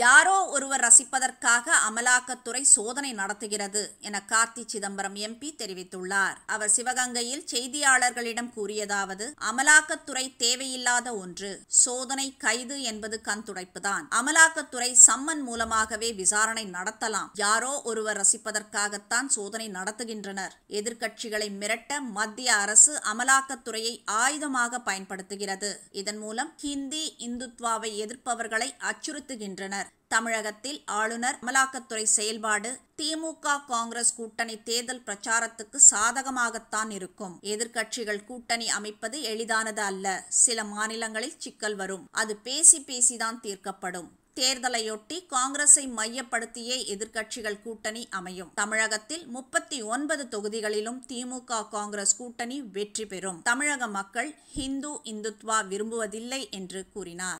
யாரோ ஒருவர் ரசிப்பதற்காக அமலாக்கத்துறை சோதனை நடத்துகிறது என கார்த்தி சிதம்பரம் எம்பி தெரிவித்துள்ளார் அவர் சிவகங்கையில் செய்தியாளர்களிடம் கூறியதாவது அமலாக்கத்துறை தேவையில்லாத ஒன்று சோதனை கைது என்பது கண் துடைப்புதான் அமலாக்கத்துறை சம்மன் மூலமாகவே விசாரணை நடத்தலாம் யாரோ ஒருவர் ரசிப்பதற்காகத்தான் சோதனை நடத்துகின்றனர் எதிர்க்கட்சிகளை மிரட்ட மத்திய அரசு அமலாக்கத்துறையை ஆயுதமாக பயன்படுத்துகிறது இதன் மூலம் ஹிந்தி இந்துத்வாவை எதிர்ப்பவர்களை அச்சுறுத்துகின்றனர் உள்ளனர் தமிழகத்தில் ஆளுநர் அமலாக்கத்துறை செயல்பாடு திமுக காங்கிரஸ் கூட்டணி தேர்தல் பிரச்சாரத்துக்கு சாதகமாகத்தான் இருக்கும் எதிர்கட்சிகள் கூட்டணி அமைப்பது எளிதானது அல்ல சில மாநிலங்களில் சிக்கல் வரும் அது பேசி பேசிதான் தீர்க்கப்படும் தேர்தலையொட்டி காங்கிரஸை மையப்படுத்தியே எதிர்க்கட்சிகள் கூட்டணி அமையும் தமிழகத்தில் முப்பத்தி ஒன்பது தொகுதிகளிலும் திமுக காங்கிரஸ் கூட்டணி வெற்றி பெறும் தமிழக மக்கள் ஹிந்து இந்துத்வா விரும்புவதில்லை என்று கூறினார்